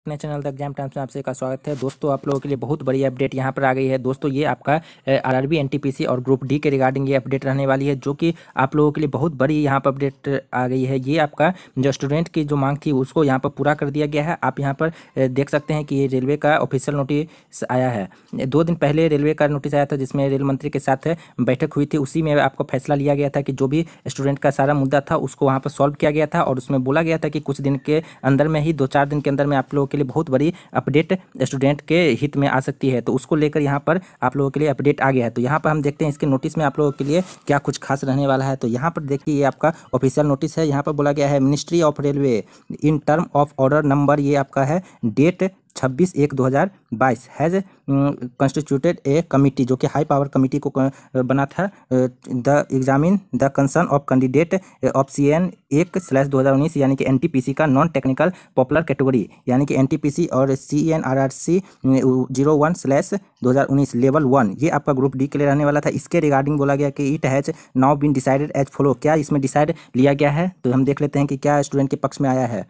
अपने channel the exam times में आप सभी का स्वागत है दोस्तों आप लोगों के लिए बहुत बड़ी अपडेट यहां पर आ गई है दोस्तों ये आपका आरआरबी एनटीपीसी और ग्रुप डी के रिगार्डिंग ये अपडेट रहने वाली है जो कि आप लोगों के लिए बहुत बड़ी यहां पर अपडेट आ गई है ये आपका जो स्टूडेंट की जो मांग थी उसको यहाँ पर पूरा कर दिया गया है आप यहाँ पर देख सकते हैं कि ये रेलवे का ऑफिशियल नोटिस आया है दो दिन पहले रेलवे का नोटिस आया था जिसमें रेल मंत्री के साथ बैठक हुई थी उसी में आपको फैसला लिया गया था कि जो भी स्टूडेंट का सारा मुद्दा था उसको वहाँ पर सॉल्व किया गया था और उसमें बोला गया था कि कुछ दिन के अंदर में ही दो चार दिन के अंदर में आप लोग के लिए बहुत बड़ी अपडेट स्टूडेंट के हित में आ सकती है तो उसको लेकर यहाँ पर आप लोगों के लिए अपडेट आ गया है तो यहाँ पर हम देखते हैं इसके नोटिस में आप लोगों के लिए क्या कुछ खास रहने वाला है तो यहाँ पर देखिए ये आपका ऑफिशियल नोटिस है यहाँ पर बोला गया है ministry of railway in term of order number ये आपका है डेट छब्बीस एक दो हज़ार बाईस हैज़ कंस्टिट्यूटेड ए कमिटी जो कि हाई पावर कमिटी को बना था the examine the concern of candidate of C N एक स्लैश दो हज़ार उन्नीस यानी कि एन टी पी सी का नॉन टेक्निकल पॉपुलर कैटेगरी यानी कि एन टी पी सी और C N R R C zero one slash दो हज़ार उन्नीस लेवल वन ये आपका ग्रुप डी के लिए रहने वाला था इसके रिगार्डिंग बोला गया कि it has now been decided as follow क्या इसमें डिसाइड लिया गया है तो हम देख लेते हैं कि क्या स्टूडेंट के पक्ष में आया है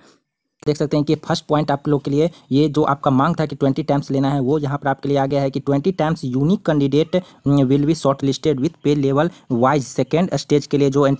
देख सकते हैं कि फर्स्ट पॉइंट आप लोग के लिए ये जो आपका मांग था कि ट्वेंटी टाइम्स लेना है वो यहाँ पर आपके लिए आ गया है कि twenty times unique candidate will be shortlisted with pay level wise second stage के लिए जो एन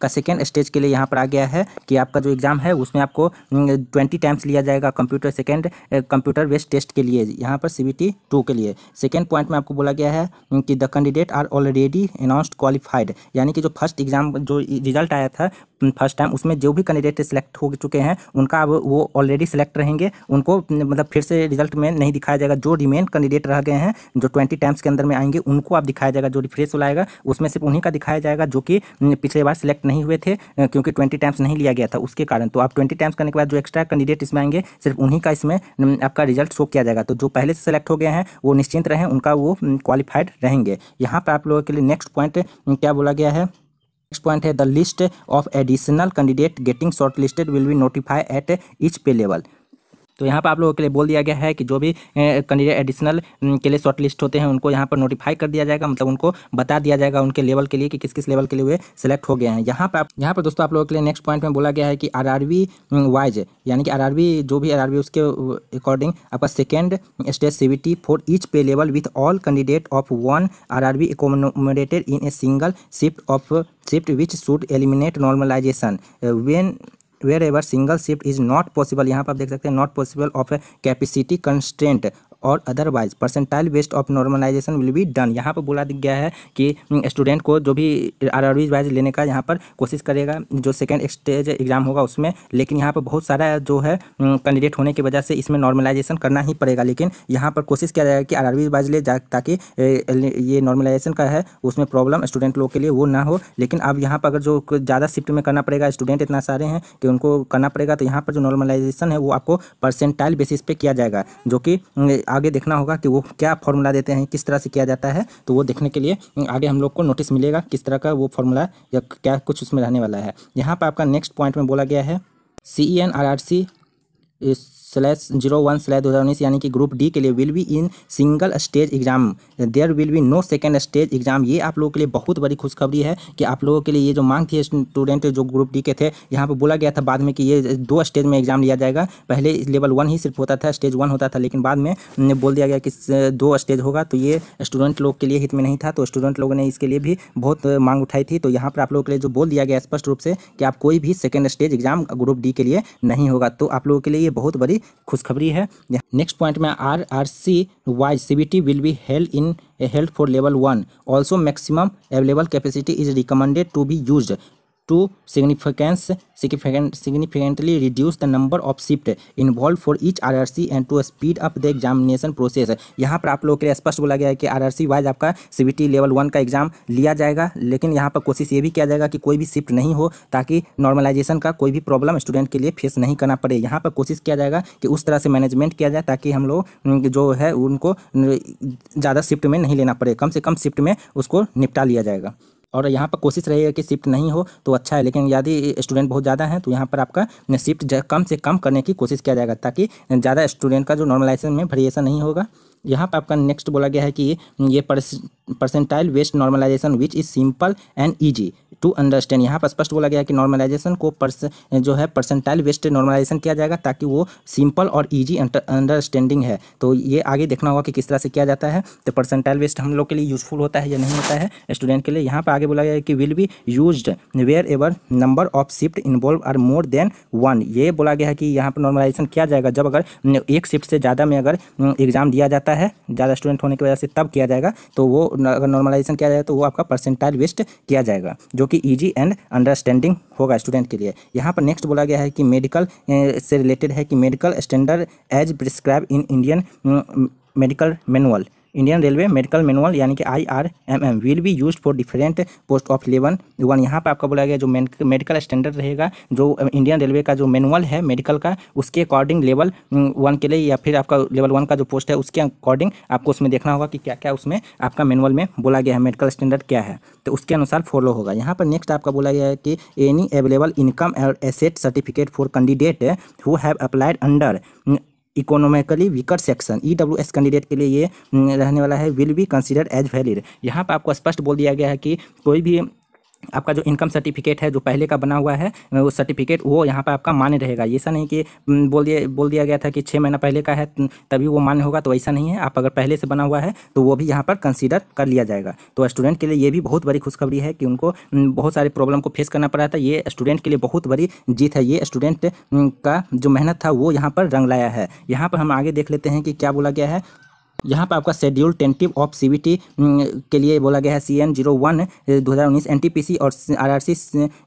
का सेकेंड स्टेज के लिए यहाँ पर आ गया है कि आपका जो एग्जाम है उसमें आपको ट्वेंटी टाइम्स लिया जाएगा computer second computer based test के लिए यहाँ पर सी बी के लिए सेकेंड पॉइंट में आपको बोला गया है कि the candidate are already announced qualified यानी कि जो फर्स्ट एग्जाम जो रिजल्ट आया था फर्स्ट टाइम उसमें जो भी कैंडिडेट सेलेक्ट हो चुके हैं उनका अब वो ऑलरेडी सेलेक्ट रहेंगे उनको मतलब फिर से रिजल्ट में नहीं दिखाया जाएगा जो रिमेन कैंडिडेट रह गए हैं जो ट्वेंटी टाइम्स के अंदर में आएंगे उनको आप दिखाया जाएगा जो रिफ्रेश लाएगा उसमें सिर्फ उन्हीं का दिखाया जाएगा जो कि पिछले बार सिलेक्ट नहीं हुए थे क्योंकि ट्वेंटी टाइम्स नहीं लिया गया था उसके कारण तो आप ट्वेंटी टाइम्स करने के बाद जो एक्स्ट्रा कैंडिडेट इसमें आएंगे सिर्फ उन्हीं का इसमें आपका रिजल्ट शो किया जाएगा तो जो पहले से सिलेक्ट हो गए हैं वो निश्चिंत रहें उनका वो क्वालिफाइड रहेंगे यहाँ पर आप लोगों के लिए नेक्स्ट पॉइंट क्या बोला गया है नेक्स्ट पॉइंट है the list of additional candidate getting shortlisted will be notify at each pay level तो यहाँ पर आप लोगों के लिए बोल दिया गया है कि जो भी कैंडिडेट एडिशनल के लिए शॉर्ट लिस्ट होते हैं उनको यहाँ पर नोटिफाई कर दिया जाएगा मतलब उनको बता दिया जाएगा उनके लेवल के लिए कि किस किस लेवल के लिए वे सिलेक्ट हो गए हैं यहाँ पर यहाँ पर दोस्तों आप लोगों के लिए नेक्स्ट पॉइंट में बोला गया है कि आर आर वाइज यानी कि आर जो भी आर उसके अकॉर्डिंग आपका second stage C for each pay level with all candidate of one R R accommodated in a single shift of shift which should eliminate normalisation when wherever single shift is not possible यहाँ पर आप देख सकते हैं not possible of a capacity constant और otherwise percentile based of normalisation will be done यहाँ पर बोला गया है कि स्टूडेंट हम्म, को जो भी आर आर वाइज लेने का यहाँ पर कोशिश करेगा जो सेकेंड स्टेज एग्जाम होगा उसमें लेकिन यहाँ पर बहुत सारा जो है कैंडिडेट हम्म, होने की वजह से इसमें नॉर्मलाइजेशन करना ही पड़ेगा लेकिन यहाँ पर कोशिश किया जाएगा कि आर आर वाइज ले जा ताकि ये नॉर्मलाइजेशन का है उसमें प्रॉब्लम स्टूडेंट लोग के लिए वो ना हो लेकिन अब यहाँ पर अगर जो ज़्यादा शिफ्ट में करना पड़ेगा स्टूडेंट इतना सारे हैं कि उनको करना पड़ेगा तो यहाँ पर जो नॉर्मलाइजेशन है वो आपको परसेंटाइल बेसिस पे किया जाएगा जो कि हम्म, आगे देखना होगा कि वो क्या फॉर्मूला देते हैं किस तरह से किया जाता है तो वो देखने के लिए आगे हम लोग को नोटिस मिलेगा किस तरह का वो फॉर्मूला या क्या कुछ उसमें रहने वाला है यहाँ पर आपका नेक्स्ट पॉइंट में बोला गया है C E N R R C slash zero one slash दो हज़ार उन्नीस यानी कि ग्रुप डी के लिए will be in single stage exam there will be no second stage exam ये आप लोगों के लिए बहुत बड़ी खुशखबरी है कि आप लोगों के लिए ये जो मांग थी स्टूडेंट जो ग्रुप डी के थे यहाँ पर बोला गया था बाद में कि ये दो स्टेज में एग्जाम लिया जाएगा पहले लेवल वन ही सिर्फ होता था स्टेज वन होता था लेकिन बाद में बोल दिया गया कि दो स्टेज होगा तो ये स्टूडेंट लोग के लिए हित में नहीं था तो स्टूडेंट लोगों ने इसके लिए भी बहुत मांग उठाई थी तो यहाँ पर आप लोगों के लिए जो बोल दिया गया स्पष्ट रूप से कि आप कोई भी second stage exam group D के लिए नहीं होगा तो आप लोगों के लिए बहुत बड़ी खुशखबरी है नेक्स्ट पॉइंट में R R C wise C B T will be held in health for level one also maximum available capacity is recommended to be use to significance significant, significantly reduce the number of shift involved for each RRC and to speed up the examination process यहाँ पर आप लोगों के लिए स्पष्ट बोला गया है कि सी वाइज आपका सीबीटी लेवल वन का एग्जाम लिया जाएगा लेकिन यहाँ पर कोशिश ये भी किया जाएगा कि कोई भी शिफ्ट नहीं हो ताकि नॉर्मलाइजेशन का कोई भी प्रॉब्लम स्टूडेंट के लिए फेस नहीं करना पड़े यहाँ पर कोशिश किया जाएगा कि उस तरह से मैनेजमेंट किया जाए ताकि हम लोग जो है उनको ज़्यादा शिफ्ट में नहीं लेना पड़े कम से कम शिफ्ट में उसको निपटा लिया जाएगा और यहाँ पर कोशिश रहेगा कि शिफ्ट नहीं हो तो अच्छा है लेकिन यदि स्टूडेंट बहुत ज़्यादा हैं तो यहाँ पर आपका शिफ्ट कम से कम करने की कोशिश किया जाएगा ताकि ज़्यादा स्टूडेंट का जो नॉर्मलाइजेशन में वेरिएशन नहीं होगा यहाँ पर आपका नेक्स्ट बोला गया है कि ये percentile based normalisation which is simple and easy to understand यहाँ पर स्पष्ट बोला गया कि नॉर्मलाइजेशन को परस जो है परसेंटाइल वेस्ट नॉर्मलाइजेशन किया जाएगा ताकि वो सिंपल और ईजी अंडरस्टैंडिंग है तो ये आगे देखना होगा कि किस तरह से किया जाता है तो परसेंटाइल वेस्ट हम लोग के लिए यूजफुल होता है या नहीं होता है स्टूडेंट के लिए यहाँ पर आगे बोला गया कि will be use wherever number of shift involve are more than one ये बोला गया है कि यहाँ पर नॉर्मलाइजेशन किया जाएगा जब अगर एक शिफ्ट से ज़्यादा में अगर एग्ज़ाम दिया जाता है ज़्यादा स्टूडेंट होने की वजह से तब किया जाएगा तो वो अगर नॉर्मलाइजेशन किया जाए तो वो आपका परसेंटाइल वेस्ट किया जाएगा जो कि ईजी एंड अंडरस्टैंडिंग होगा स्टूडेंट के लिए यहाँ पर नेक्स्ट बोला गया है कि मेडिकल से रिलेटेड है कि medical standard as prescribe in Indian medical manual Indian railway medical manual यानी कि I R M M will be use for different post of level one यहाँ पर आपका बोला गया जो मेडिकल स्टैंडर्ड रहेगा जो इंडियन रेलवे का जो मैनुअल है मेडिकल का उसके अकॉर्डिंग लेवल वन के लिए या फिर आपका लेवल वन का जो पोस्ट है उसके अकॉर्डिंग आपको उसमें देखना होगा कि क्या क्या उसमें आपका मैनुअल में बोला गया है मेडिकल स्टैंडर्ड क्या है तो उसके अनुसार फॉलो होगा यहाँ पर नेक्स्ट आपका बोला गया है कि any available income asset certificate for candidate who have applied under economically weaker section E W S candidate के लिए ये mm, रहने वाला है will be consider as valid यहाँ पर आपको स्पष्ट बोल दिया गया है कि कोई भी आपका जो इनकम सर्टिफिकेट है जो पहले का बना हुआ है वो सर्टिफिकेट वो यहाँ पर आपका मान्य रहेगा ऐसा नहीं कि बोल दिया बोल दिया गया था कि छः महीना पहले का है तभी वो मान्य होगा तो ऐसा नहीं है आप अगर पहले से बना हुआ है तो वो भी यहाँ पर कंसिडर कर लिया जाएगा तो स्टूडेंट के लिए ये भी बहुत बड़ी खुशखबरी है कि उनको बहुत सारे प्रॉब्लम को फेस करना पड़ा था ये स्टूडेंट के लिए बहुत बड़ी जीत है ये स्टूडेंट का जो मेहनत था वो यहाँ पर रंग लाया है यहाँ पर हम आगे देख लेते हैं कि क्या बोला गया है यहाँ पर आपका शेड्यूल टेंटिव ऑफ सीबीटी के लिए बोला गया है सी एन जीरो वन दो हज़ार उन्नीस एन टी पी सी और R R C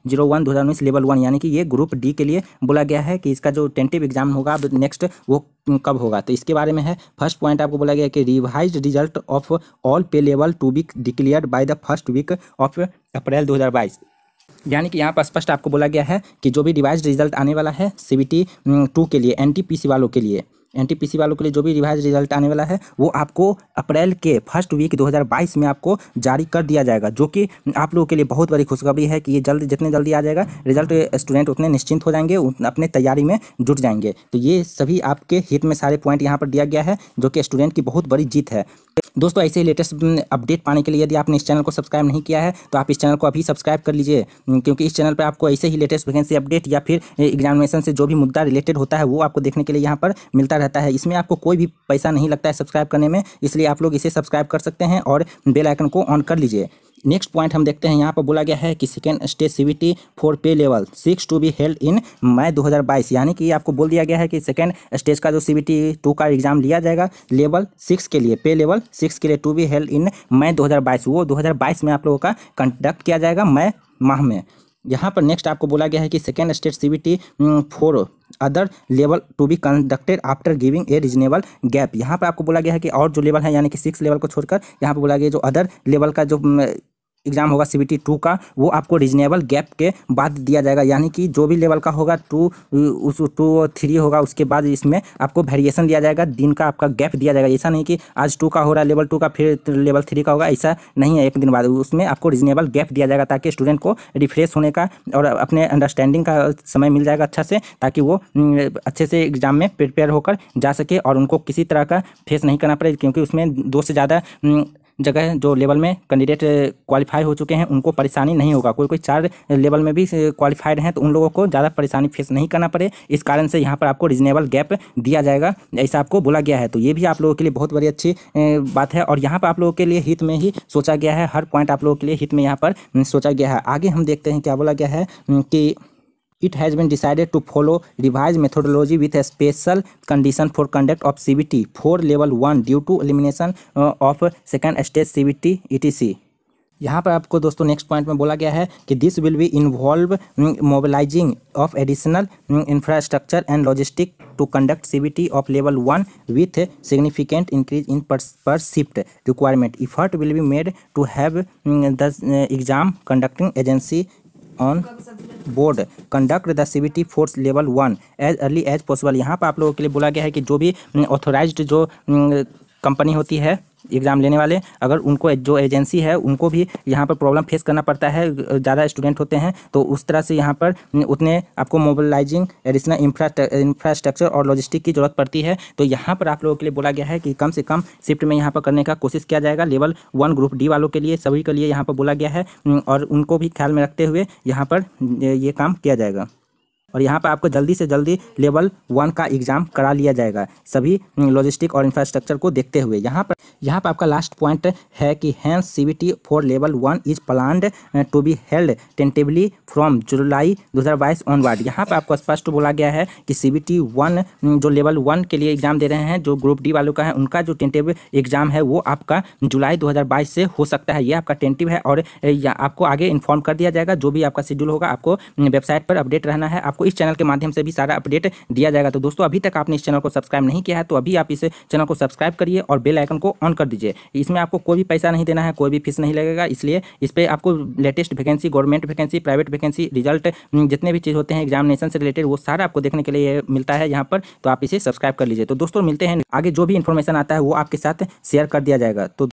zero one दो हज़ार उन्नीस लेवल वन यानी कि ये ग्रुप डी के लिए बोला गया है कि इसका जो टेंटिव एग्जाम होगा नेक्स्ट वो हम्म, कब होगा तो इसके बारे में है फर्स्ट पॉइंट आपको बोला गया कि revise result of all pay level to week declare by the first week of April दो यानी कि यहाँ पर स्पष्ट आपको बोला गया है कि जो भी रिवाइज रिजल्ट आने वाला है सी बी टी टू के लिए एन टी पी सी वालों के लिए एनटीपीसी वालों के लिए जो भी रिवाइज रिजल्ट आने वाला है वो आपको अप्रैल के फर्स्ट वीक 2022 में आपको जारी कर दिया जाएगा जो कि आप लोगों के लिए बहुत बड़ी खुशखबरी है कि ये जल्द जितने जल्दी आ जाएगा रिजल्ट स्टूडेंट उतने निश्चिंत हो जाएंगे अपने तैयारी में जुट जाएंगे तो ये सभी आपके हित में सारे पॉइंट यहाँ पर दिया गया है जो कि स्टूडेंट की बहुत बड़ी जीत है दोस्तों ऐसे ही लेटेस्ट हम्म, अपडेट पाने के लिए यदि आपने इस चैनल को सब्सक्राइब नहीं किया है तो आप इस चैनल को अभी सब्सक्राइब कर लीजिए हम्म, क्योंकि इस चैनल पर आपको ऐसे ही लेटेस्ट वैकेंसी अपडेट या फिर एग्जामिनेशन से जो भी मुद्दा रिलेटेड होता है वो आपको देखने के लिए यहाँ पर मिलता रहता रहता है इसमें आपको कोई भी पैसा नहीं लगता है सब्सक्राइब करने में इसलिए आप लोग इसे सब्सक्राइब कर सकते हैं और बेल आइकन को ऑन कर लीजिए नेक्स्ट पॉइंट हम देखते हैं यहाँ पर बोला गया है कि second stage CBT for pay level six to be held in May 2022 यानी कि आपको बोल दिया गया है कि सेकेंड स्टेज का जो सीबीटी टू का एग्जाम लिया जाएगा लेवल सिक्स के लिए पे लेवल सिक्स के लिए to be held in May 2022 वो 2022 में आप लोगों का कंडक्ट किया जाएगा मई माह में यहाँ पर नेक्स्ट आपको बोला गया है कि second stage C B T for other level to be conducted after giving a reasonable gap यहाँ पर आपको बोला गया है कि और जो लेवल है यानी कि सिक्स लेवल को छोड़कर यहाँ पर बोला गया जो अदर लेवल का जो एग्जाम होगा सी टू का वो आपको रीजनेबल गैप के बाद दिया जाएगा यानी कि जो भी लेवल का होगा टू उस टू और थ्री होगा उसके बाद इसमें आपको वेरिएशन दिया जाएगा दिन का आपका गैप दिया जाएगा ऐसा नहीं कि आज टू का हो रहा है लेवल टू का फिर लेवल थ्री का होगा ऐसा नहीं है एक दिन बाद उसमें आपको रीजनेबल गैप दिया जाएगा ताकि स्टूडेंट को रिफ्रेश होने का और अपने अंडरस्टैंडिंग का समय मिल जाएगा अच्छा से ताकि वो अच्छे से एग्जाम में प्रिपेयर होकर जा सके और उनको किसी तरह का फेस नहीं करना पड़े क्योंकि उसमें दो से ज़्यादा जगह जो लेवल में कैंडिडेट क्वालिफाई हो चुके हैं उनको परेशानी नहीं होगा कोई कोई चार लेवल में भी क्वालिफाइड हैं तो उन लोगों को ज़्यादा परेशानी फेस नहीं करना पड़े इस कारण से यहाँ पर आपको रीजनेबल गैप दिया जाएगा ऐसा आपको बोला गया है तो ये भी आप लोगों के लिए बहुत बड़ी अच्छी बात है और यहाँ पर आप लोगों के लिए हित में ही सोचा गया है हर पॉइंट आप लोगों के लिए हित में यहाँ पर सोचा गया है आगे हम देखते हैं क्या बोला गया है कि it has been to follow revise methodology with special condition for conduct of C B T for level one due to elimination of second stage C B T E T C यहाँ पर आपको दोस्तों next point में बोला गया है कि this will be involve mobilising of additional infrastructure and logistic to conduct C B T of level one with significant increase in per shift requirement effort will be made to have the exam conducting agency on board conduct the CBT for level one as early as possible यहाँ पर आप लोगों के लिए बोला गया है कि जो भी ऑथोराइज्ड जो कंपनी होती है एग्ज़ाम लेने वाले अगर उनको जो एजेंसी है उनको भी यहाँ पर प्रॉब्लम फेस करना पड़ता है ज़्यादा स्टूडेंट होते हैं तो उस तरह से यहाँ पर उतने आपको मोबिलाइजिंग एडिशनल इंफ्रास्ट्रक्चर और लॉजिस्टिक की ज़रूरत पड़ती है तो यहाँ पर आप लोगों के लिए बोला गया है कि कम से कम शिफ्ट में यहाँ पर करने का कोशिश किया जाएगा लेवल वन ग्रुप डी वालों के लिए सभी के लिए यहाँ पर बोला गया है और उनको भी ख्याल में रखते हुए यहाँ पर ये काम किया जाएगा और यहाँ पर आपको जल्दी से जल्दी लेवल वन का एग्जाम करा लिया जाएगा सभी लॉजिस्टिक हम्म, और इंफ्रास्ट्रक्चर को देखते हुए यहाँ पर यहाँ पर आपका लास्ट पॉइंट है कि hence C B T for level one is plan to be held tentatively from July दो हज़ार बाईस ऑनवर्ड यहाँ पर आपको स्पष्ट बोला गया है कि सी बी टी वन जो लेवल वन के लिए एग्जाम दे रहे हैं जो ग्रुप डी वालों का है उनका जो टेंटिव एग्जाम है वो आपका जुलाई दो हज़ार बाईस से हो सकता है ये आपका टेंटिव है और आपको आगे इन्फॉर्म कर दिया जाएगा जो भी आपका शेड्यूल होगा आपको वेबसाइट हम्म, पर अपडेट रहना है आपको इस चैनल के माध्यम से भी सारा अपडेट दिया जाएगा तो दोस्तों अभी तक आपने इस चैनल को सब्सक्राइब नहीं किया है तो अभी आप इस चैनल को सब्सक्राइब करिए और बेल आइकन को ऑन कर दीजिए इसमें आपको कोई भी पैसा नहीं देना है कोई भी फीस नहीं लगेगा इसलिए इस पर आपको latest vacancy government vacancy private vacancy result जितने भी चीज़ होते हैं एग्जामिनेशन से रिलेटेड वो सारा आपको देखने के लिए मिलता है यहाँ पर तो आप इसे सब्सक्राइब कर लीजिए तो दोस्तों मिलते हैं आगे जो भी इन्फॉर्मेशन आता है वो आपके साथ शेयर कर दिया जाएगा तो